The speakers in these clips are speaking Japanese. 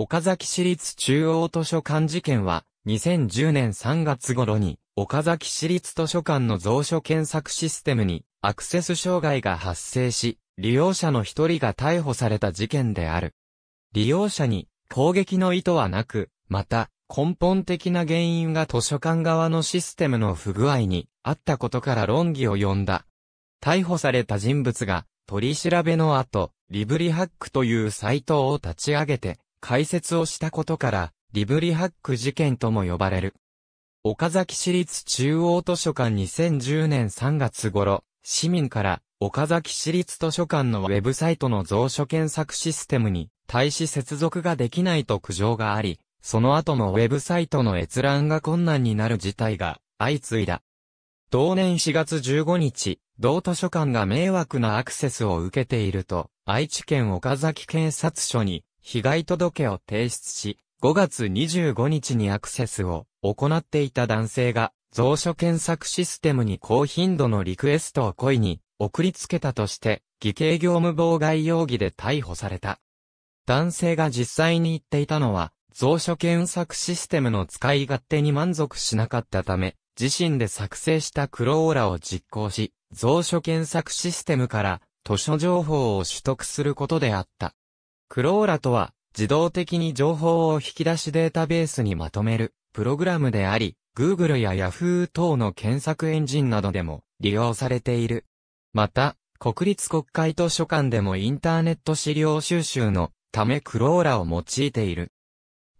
岡崎市立中央図書館事件は、2010年3月頃に、岡崎市立図書館の蔵書検索システムに、アクセス障害が発生し、利用者の一人が逮捕された事件である。利用者に、攻撃の意図はなく、また、根本的な原因が図書館側のシステムの不具合にあったことから論議を呼んだ。逮捕された人物が取り調べの後、リブリハックというサイトを立ち上げて、解説をしたことから、リブリハック事件とも呼ばれる。岡崎市立中央図書館2010年3月頃、市民から岡崎市立図書館のウェブサイトの蔵書検索システムに対し接続ができないと苦情があり、その後もウェブサイトの閲覧が困難になる事態が相次いだ。同年4月15日、同図書館が迷惑なアクセスを受けていると、愛知県岡崎警察署に被害届を提出し、5月25日にアクセスを行っていた男性が、蔵書検索システムに高頻度のリクエストを故意に送りつけたとして、偽計業務妨害容疑で逮捕された。男性が実際に言っていたのは、蔵書検索システムの使い勝手に満足しなかったため、自身で作成したクローラを実行し、蔵書検索システムから図書情報を取得することであった。クローラとは、自動的に情報を引き出しデータベースにまとめる、プログラムであり、Google や Yahoo 等の検索エンジンなどでも利用されている。また、国立国会図書館でもインターネット資料収集のためクローラを用いている。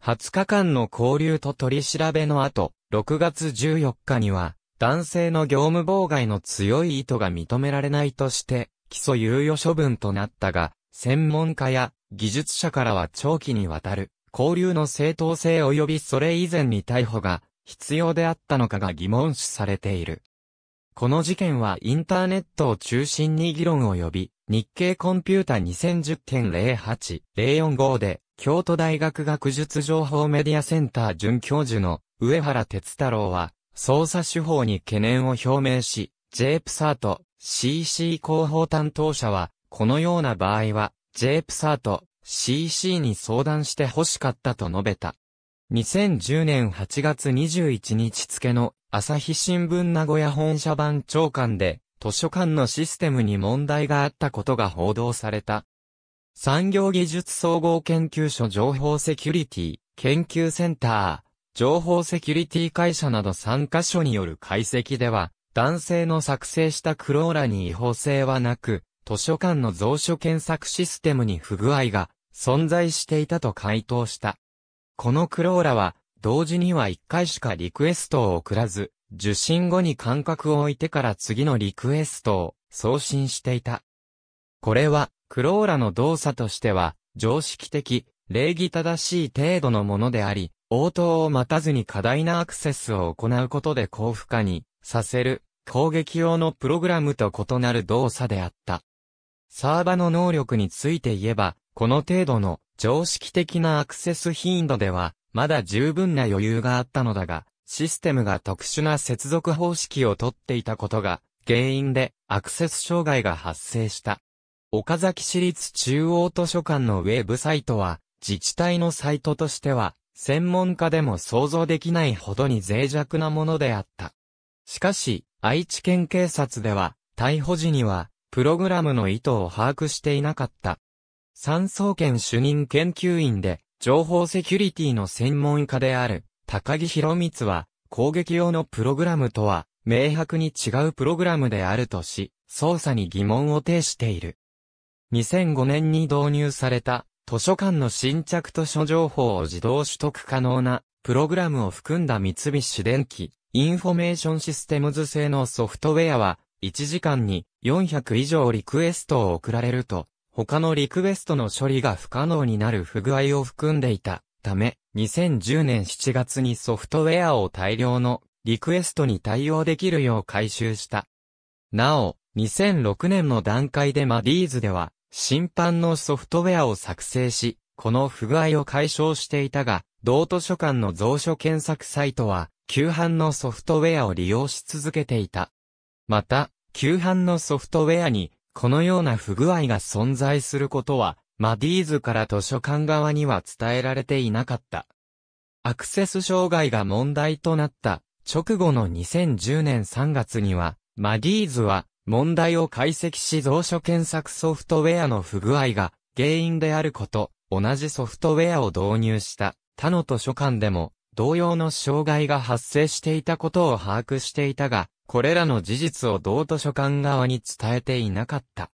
20日間の交流と取り調べの後、6月14日には、男性の業務妨害の強い意図が認められないとして、起訴猶予処分となったが、専門家や技術者からは長期にわたる交流の正当性及びそれ以前に逮捕が必要であったのかが疑問視されている。この事件はインターネットを中心に議論を呼び、日経コンピュータ2010.08045で、京都大学学術情報メディアセンター准教授の上原哲太郎は、捜査手法に懸念を表明し、JPSA と CC 広報担当者は、このような場合は、JPSA と CC に相談して欲しかったと述べた。2010年8月21日付の朝日新聞名古屋本社版長官で図書館のシステムに問題があったことが報道された。産業技術総合研究所情報セキュリティ研究センター、情報セキュリティ会社など3カ所による解析では、男性の作成したクローラに違法性はなく、図書館の蔵書検索システムに不具合が存在していたと回答した。このクローラは、同時には1回しかリクエストを送らず、受信後に間隔を置いてから次のリクエストを送信していた。これは、クローラの動作としては、常識的、礼儀正しい程度のものであり、応答を待たずに過大なアクセスを行うことで高負荷にさせる攻撃用のプログラムと異なる動作であった。サーバの能力について言えば、この程度の常識的なアクセス頻度では、まだ十分な余裕があったのだが、システムが特殊な接続方式をとっていたことが、原因でアクセス障害が発生した。岡崎市立中央図書館のウェブサイトは、自治体のサイトとしては、専門家でも想像できないほどに脆弱なものであった。しかし、愛知県警察では、逮捕時には、プログラムの意図を把握していなかった。三層研主任研究員で、情報セキュリティの専門家である、高木博光は、攻撃用のプログラムとは、明白に違うプログラムであるとし、操作に疑問を呈している。2005年に導入された、図書館の新着図書情報を自動取得可能な、プログラムを含んだ三菱電機、インフォメーションシステムズ製のソフトウェアは、1時間に400以上リクエストを送られると、他のリクエストの処理が不可能になる不具合を含んでいたため、2010年7月にソフトウェアを大量のリクエストに対応できるよう改修した。なお、2006年の段階でマディーズでは、審判のソフトウェアを作成し、この不具合を解消していたが、同図書館の蔵書検索サイトは、旧版のソフトウェアを利用し続けていた。また、旧版のソフトウェアに、このような不具合が存在することは、マディーズから図書館側には伝えられていなかった。アクセス障害が問題となった直後の2010年3月には、マディーズは問題を解析し蔵書検索ソフトウェアの不具合が原因であること、同じソフトウェアを導入した他の図書館でも同様の障害が発生していたことを把握していたが、これらの事実を同図書館側に伝えていなかった。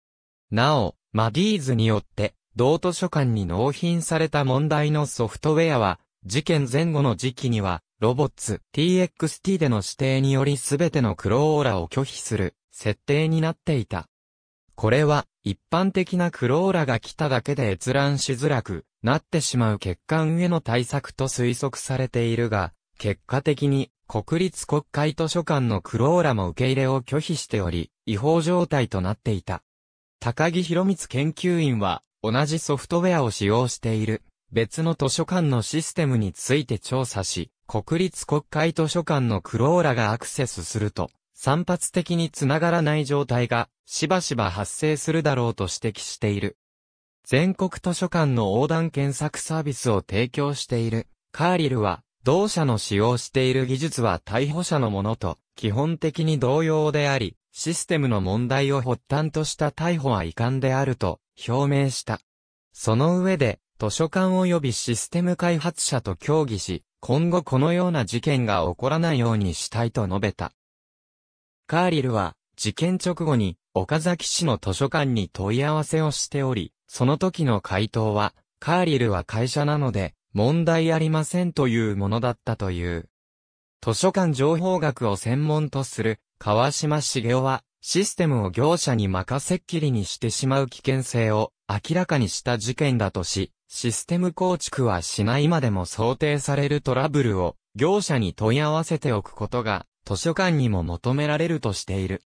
なお、マディーズによって、同図書館に納品された問題のソフトウェアは、事件前後の時期には、ロボッツ TXT での指定により全てのクローラを拒否する設定になっていた。これは一般的なクローラが来ただけで閲覧しづらくなってしまう欠陥への対策と推測されているが、結果的に国立国会図書館のクローラも受け入れを拒否しており、違法状態となっていた。高木博光研究員は、同じソフトウェアを使用している、別の図書館のシステムについて調査し、国立国会図書館のクローラがアクセスすると、散発的につながらない状態がしばしば発生するだろうと指摘している。全国図書館の横断検索サービスを提供しているカーリルは同社の使用している技術は逮捕者のものと基本的に同様であり、システムの問題を発端とした逮捕は遺憾であると表明した。その上で、図書館及びシステム開発者と協議し、今後このような事件が起こらないようにしたいと述べた。カーリルは、事件直後に、岡崎市の図書館に問い合わせをしており、その時の回答は、カーリルは会社なので、問題ありませんというものだったという。図書館情報学を専門とする川島茂雄はシステムを業者に任せっきりにしてしまう危険性を明らかにした事件だとし、システム構築はしないまでも想定されるトラブルを業者に問い合わせておくことが図書館にも求められるとしている。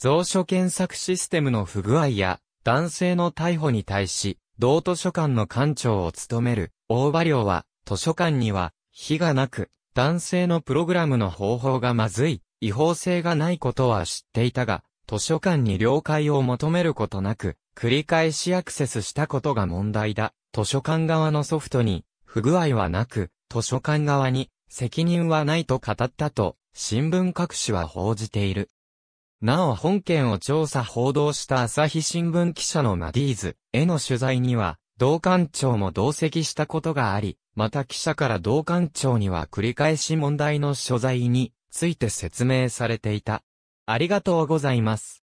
蔵書検索システムの不具合や男性の逮捕に対し、同図書館の館長を務める大場寮は、図書館には、非がなく、男性のプログラムの方法がまずい、違法性がないことは知っていたが、図書館に了解を求めることなく、繰り返しアクセスしたことが問題だ。図書館側のソフトに、不具合はなく、図書館側に、責任はないと語ったと、新聞各紙は報じている。なお本件を調査報道した朝日新聞記者のマディーズへの取材には、同館長も同席したことがあり、また記者から同館長には繰り返し問題の所在について説明されていた。ありがとうございます。